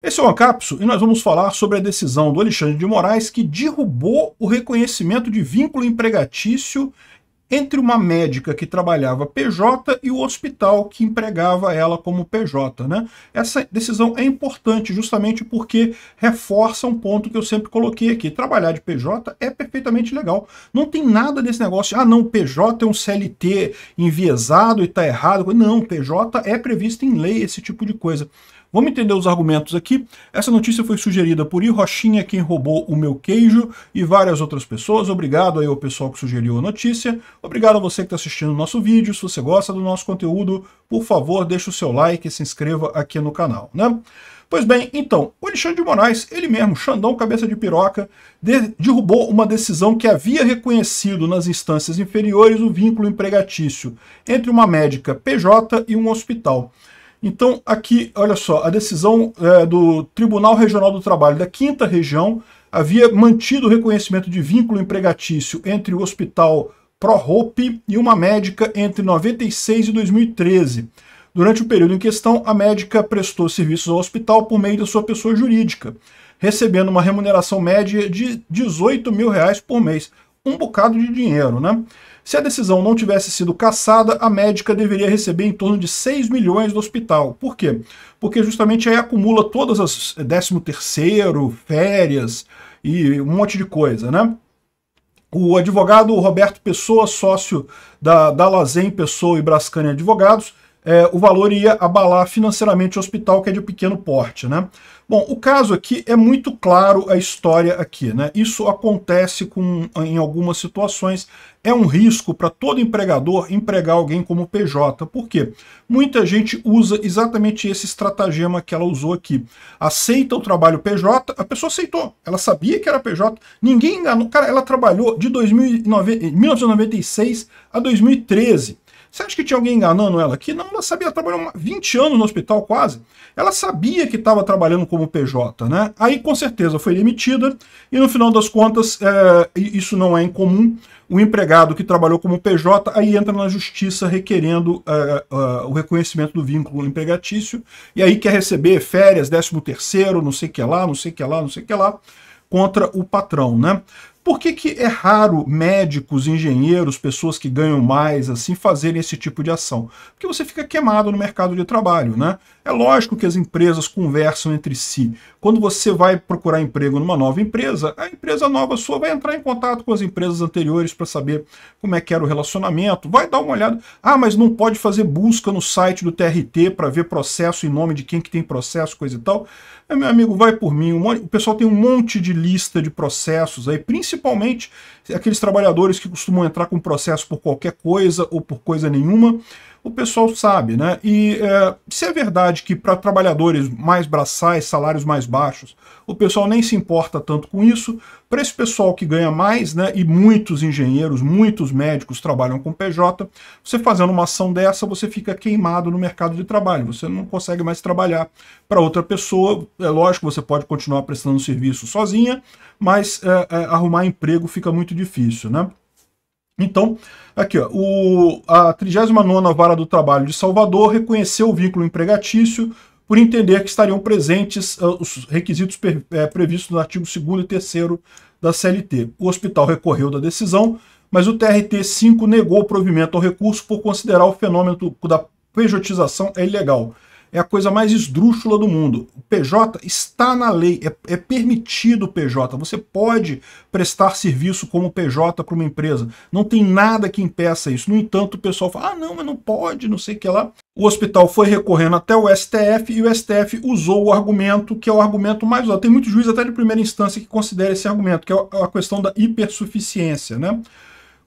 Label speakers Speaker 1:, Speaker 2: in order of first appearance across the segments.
Speaker 1: Esse é o Ancapso e nós vamos falar sobre a decisão do Alexandre de Moraes que derrubou o reconhecimento de vínculo empregatício entre uma médica que trabalhava PJ e o hospital que empregava ela como PJ. Né? Essa decisão é importante justamente porque reforça um ponto que eu sempre coloquei aqui. Trabalhar de PJ é perfeitamente legal. Não tem nada desse negócio, de, ah não, PJ é um CLT enviesado e está errado. Não, PJ é previsto em lei esse tipo de coisa. Vamos entender os argumentos aqui. Essa notícia foi sugerida por I Rochinha, quem roubou o meu queijo, e várias outras pessoas. Obrigado aí ao pessoal que sugeriu a notícia. Obrigado a você que está assistindo o nosso vídeo. Se você gosta do nosso conteúdo, por favor, deixe o seu like e se inscreva aqui no canal, né? Pois bem, então, o Alexandre de Moraes, ele mesmo, Xandão Cabeça de Piroca, derrubou uma decisão que havia reconhecido nas instâncias inferiores o vínculo empregatício entre uma médica PJ e um hospital. Então, aqui, olha só, a decisão é, do Tribunal Regional do Trabalho da Quinta Região havia mantido o reconhecimento de vínculo empregatício entre o Hospital ProHope e uma médica entre 96 e 2013. Durante o período em questão, a médica prestou serviços ao hospital por meio da sua pessoa jurídica, recebendo uma remuneração média de 18 mil reais por mês. Um bocado de dinheiro, né? Se a decisão não tivesse sido cassada, a médica deveria receber em torno de 6 milhões do hospital. Por quê? Porque justamente aí acumula todas as 13º, eh, férias e um monte de coisa, né? O advogado Roberto Pessoa, sócio da, da Lazen Pessoa e Brascani Advogados, é, o valor ia abalar financeiramente o hospital, que é de pequeno porte. Né? Bom, o caso aqui é muito claro a história aqui, né? Isso acontece com, em algumas situações, é um risco para todo empregador empregar alguém como PJ. Por quê? Muita gente usa exatamente esse estratagema que ela usou aqui. Aceita o trabalho PJ, a pessoa aceitou, ela sabia que era PJ, ninguém enganou. Cara, ela trabalhou de 2009, 1996 a 2013 você acha que tinha alguém enganando ela aqui? Não, ela sabia, trabalhou 20 anos no hospital quase. Ela sabia que estava trabalhando como PJ, né? Aí, com certeza, foi demitida e, no final das contas, é, isso não é incomum, o empregado que trabalhou como PJ aí entra na justiça requerendo é, é, o reconhecimento do vínculo empregatício e aí quer receber férias, 13 terceiro, não sei que lá, não sei que lá, não sei que lá, contra o patrão, né? Por que, que é raro médicos, engenheiros, pessoas que ganham mais assim fazerem esse tipo de ação? Porque você fica queimado no mercado de trabalho, né? É lógico que as empresas conversam entre si. Quando você vai procurar emprego numa nova empresa, a empresa nova sua vai entrar em contato com as empresas anteriores para saber como é que era o relacionamento, vai dar uma olhada. Ah, mas não pode fazer busca no site do TRT para ver processo em nome de quem que tem processo, coisa e tal. Aí, meu amigo, vai por mim. O pessoal tem um monte de lista de processos aí, principalmente principalmente aqueles trabalhadores que costumam entrar com processo por qualquer coisa ou por coisa nenhuma, o pessoal sabe, né? E é, se é verdade que para trabalhadores mais braçais, salários mais baixos, o pessoal nem se importa tanto com isso, para esse pessoal que ganha mais, né? E muitos engenheiros, muitos médicos trabalham com PJ, você fazendo uma ação dessa, você fica queimado no mercado de trabalho, você não consegue mais trabalhar para outra pessoa. É lógico, você pode continuar prestando serviço sozinha, mas é, é, arrumar emprego fica muito difícil, né? Então, aqui, ó, o, a 39 Vara do Trabalho de Salvador reconheceu o vínculo empregatício por entender que estariam presentes uh, os requisitos per, é, previstos no artigo 2 e 3 da CLT. O hospital recorreu da decisão, mas o TRT 5 negou o provimento ao recurso por considerar o fenômeno da pejotização é ilegal é a coisa mais esdrúxula do mundo. O PJ está na lei, é, é permitido o PJ. Você pode prestar serviço como PJ para uma empresa. Não tem nada que impeça isso. No entanto, o pessoal fala: ah, não, mas não pode, não sei o que lá. O hospital foi recorrendo até o STF e o STF usou o argumento que é o argumento mais usado. Tem muito juiz até de primeira instância que considera esse argumento, que é a questão da hipersuficiência, né?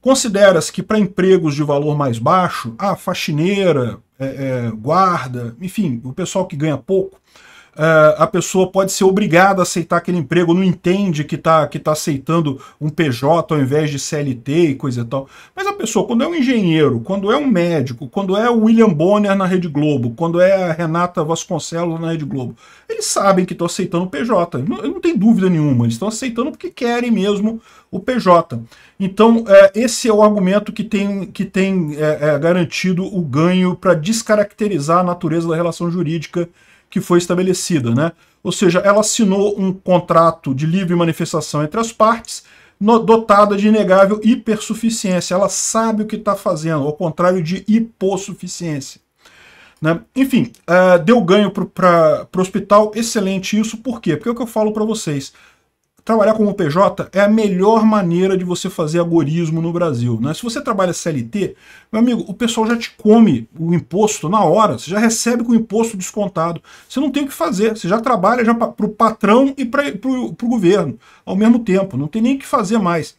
Speaker 1: Considera-se que para empregos de valor mais baixo, a ah, faxineira, é, é, guarda, enfim, o pessoal que ganha pouco, ah, a pessoa pode ser obrigada a aceitar aquele emprego, não entende que está que tá aceitando um PJ ao invés de CLT e coisa e tal. Mas a pessoa, quando é um engenheiro, quando é um médico, quando é o William Bonner na Rede Globo, quando é a Renata Vasconcelos na Rede Globo, eles sabem que estão aceitando o PJ. Não, não tem dúvida nenhuma, eles estão aceitando porque querem mesmo o PJ. Então, é, esse é o argumento que tem, que tem é, é, garantido o ganho para descaracterizar a natureza da relação jurídica que foi estabelecida. Né? Ou seja, ela assinou um contrato de livre manifestação entre as partes, no, dotada de inegável hipersuficiência. Ela sabe o que está fazendo, ao contrário de hipossuficiência. Né? Enfim, uh, deu ganho para o hospital, excelente isso, por quê? Porque é o que eu falo para vocês. Trabalhar como PJ é a melhor maneira de você fazer agorismo no Brasil. Né? Se você trabalha CLT, meu amigo, o pessoal já te come o imposto na hora, você já recebe com o imposto descontado. Você não tem o que fazer, você já trabalha já para o patrão e para o governo ao mesmo tempo, não tem nem o que fazer mais.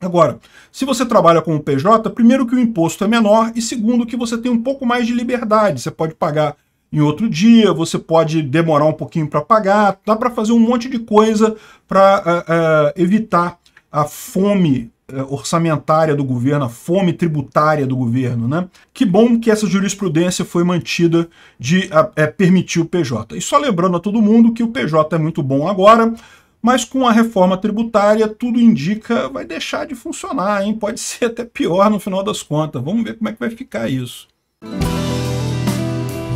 Speaker 1: Agora, se você trabalha como PJ, primeiro que o imposto é menor e segundo que você tem um pouco mais de liberdade, você pode pagar em outro dia, você pode demorar um pouquinho para pagar, dá para fazer um monte de coisa para uh, eh, uh, eh, evitar a fome eh, orçamentária do governo, a fome tributária do governo. Né? Que bom que essa jurisprudência foi mantida de é, permitir o PJ. E só lembrando a todo mundo que o PJ é muito bom agora, mas com a reforma tributária, tudo indica vai deixar de funcionar, hein? pode ser até pior no final das contas. Vamos ver como é que vai ficar isso.